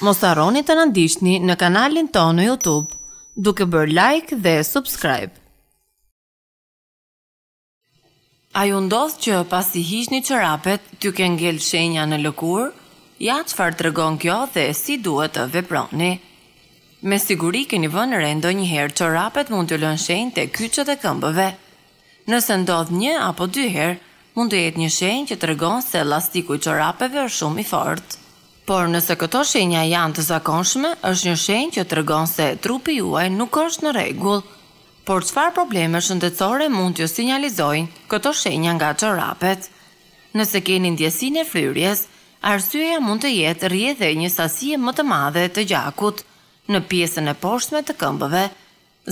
mos arroni të nëndishtni në kanalin tonë në Youtube, duke bërë like dhe subscribe. A ju ndodh që pasi hishni që rapet, t'ju ke ngell shenja në lëkur? Ja që farë të rëgon kjo dhe si duhet të veproni? Me siguri keni vënë rendo njëherë qërapet mund të lën shenjë të kyqët e këmbëve. Nëse ndodh një apo dyherë, mund të jetë një shenjë që të rëgon se elastiku i qorapeve është shumë i fortë. Por nëse këto shenja janë të zakonshme, është një shenjë që tregon se trupi juaj nuk është në rregull. Por çfarë probleme shëndetësore mund t'ju sinjalizojnë këto shenja nga çorapet? Nëse keni ndjesinë e fryrjes, arsyeja mund të jetë rrjedhë një sasi më të madhe të gjakut në pjesën e poshtme të këmbëve.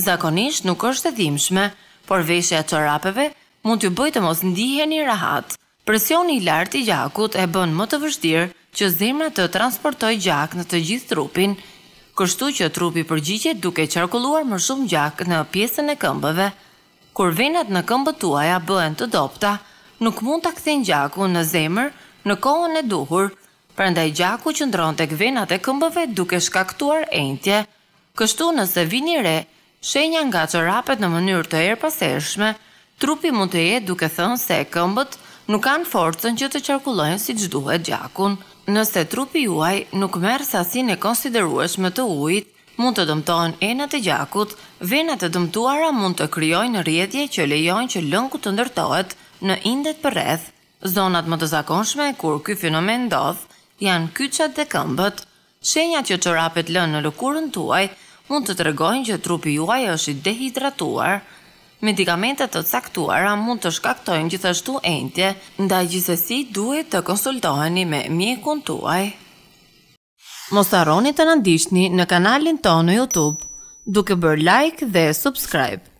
Zakonisht nuk është e dhimbshme, por veshja e çorapeve mund t'ju bëjë të mos ndiheni rahat. Presioni i lartë i gjakut e bën më të vështirë që zemra të transportoj gjak në të gjithë trupin, kështu që trupi përgjigje duke qarkulluar më shumë gjak në pjesën e këmbëve. Kur venat në këmbët tuaja bëhen të dopta, nuk mund të këthin gjaku në zemër në kohën e duhur, përndaj gjaku që ndronë të këvenat e këmbëve duke shkaktuar entje. Kështu nëse vini re, shenja nga që rapet në mënyrë të erë pasershme, trupi mund të jetë duke thënë se këmbët nuk kanë forcën që të qarkullojnë si gjithë duhet gjakun. Nëse trupi juaj nuk merë sasin e konsiderues të ujit, mund të dëmtojnë enët e gjakut, venat e dëmtuara mund të kryojnë rjedje që lejojnë që lëngu të ndërtohet në indet për redh. Zonat më të zakonshme kur ky fenomen ndodh janë kyçat dhe këmbët. Shenjat që çorapet lënë në lëkurën tuaj mund të tregojnë që trupi juaj është i dehidratuar, Medikamentet të caktuara mund të shkaktojnë gjithashtu entje, nda gjithësi duhet të konsultoheni me mjekun tuaj. Mosaroni të nëndishtni në kanalin tonë në Youtube, duke bërë like dhe subscribe.